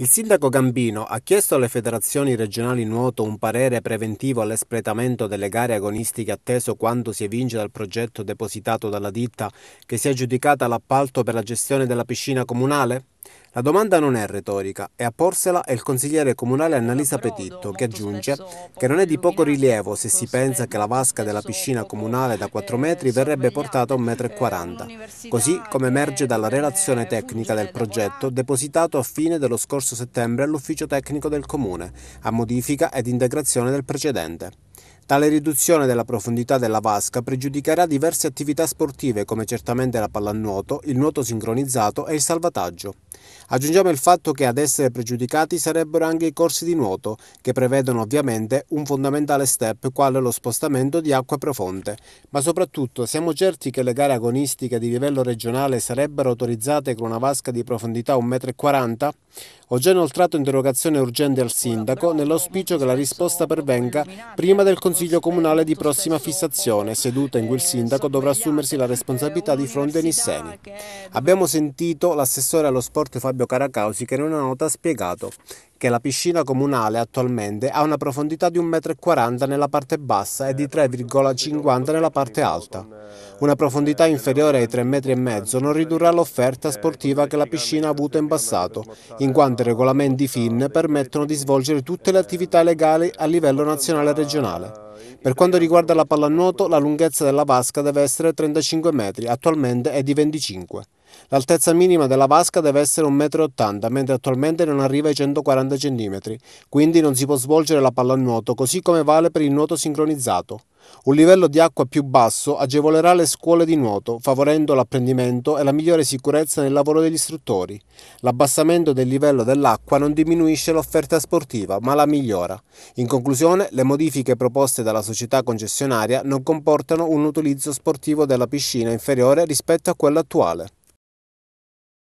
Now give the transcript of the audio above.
Il sindaco Gambino ha chiesto alle federazioni regionali nuoto un parere preventivo all'espletamento delle gare agonistiche atteso quando si evince dal progetto depositato dalla ditta che si è aggiudicata l'appalto per la gestione della piscina comunale? La domanda non è retorica e a porsela è il consigliere comunale Annalisa Petitto che aggiunge che non è di poco rilievo se si pensa che la vasca della piscina comunale da 4 metri verrebbe portata a 1,40 m, così come emerge dalla relazione tecnica del progetto depositato a fine dello scorso settembre all'ufficio tecnico del comune, a modifica ed integrazione del precedente. Tale riduzione della profondità della vasca pregiudicherà diverse attività sportive come certamente la pallanuoto, il nuoto sincronizzato e il salvataggio. Aggiungiamo il fatto che ad essere pregiudicati sarebbero anche i corsi di nuoto, che prevedono ovviamente un fondamentale step quale lo spostamento di acque profonde. Ma soprattutto siamo certi che le gare agonistiche di livello regionale sarebbero autorizzate con una vasca di profondità 1,40 m? Ho già inoltrato interrogazione urgente al Sindaco nell'auspicio che la risposta pervenga prima del Consiglio Consiglio Comunale di prossima fissazione, seduta in cui il sindaco dovrà assumersi la responsabilità di fronte ai nisseni. Abbiamo sentito l'assessore allo sport Fabio Caracausi che in una nota ha spiegato che la piscina comunale attualmente ha una profondità di 1,40 m nella parte bassa e di 3,50 nella parte alta. Una profondità inferiore ai 3,5 m non ridurrà l'offerta sportiva che la piscina ha avuto in passato, in quanto i regolamenti FIN permettono di svolgere tutte le attività legali a livello nazionale e regionale. Per quanto riguarda la pallanuoto, la lunghezza della vasca deve essere 35 metri, attualmente è di 25. L'altezza minima della vasca deve essere 1,80 m, mentre attualmente non arriva ai 140 cm, quindi non si può svolgere la pallanuoto, così come vale per il nuoto sincronizzato. Un livello di acqua più basso agevolerà le scuole di nuoto, favorendo l'apprendimento e la migliore sicurezza nel lavoro degli istruttori. L'abbassamento del livello dell'acqua non diminuisce l'offerta sportiva, ma la migliora. In conclusione, le modifiche proposte dalla società concessionaria non comportano un utilizzo sportivo della piscina inferiore rispetto a quella attuale.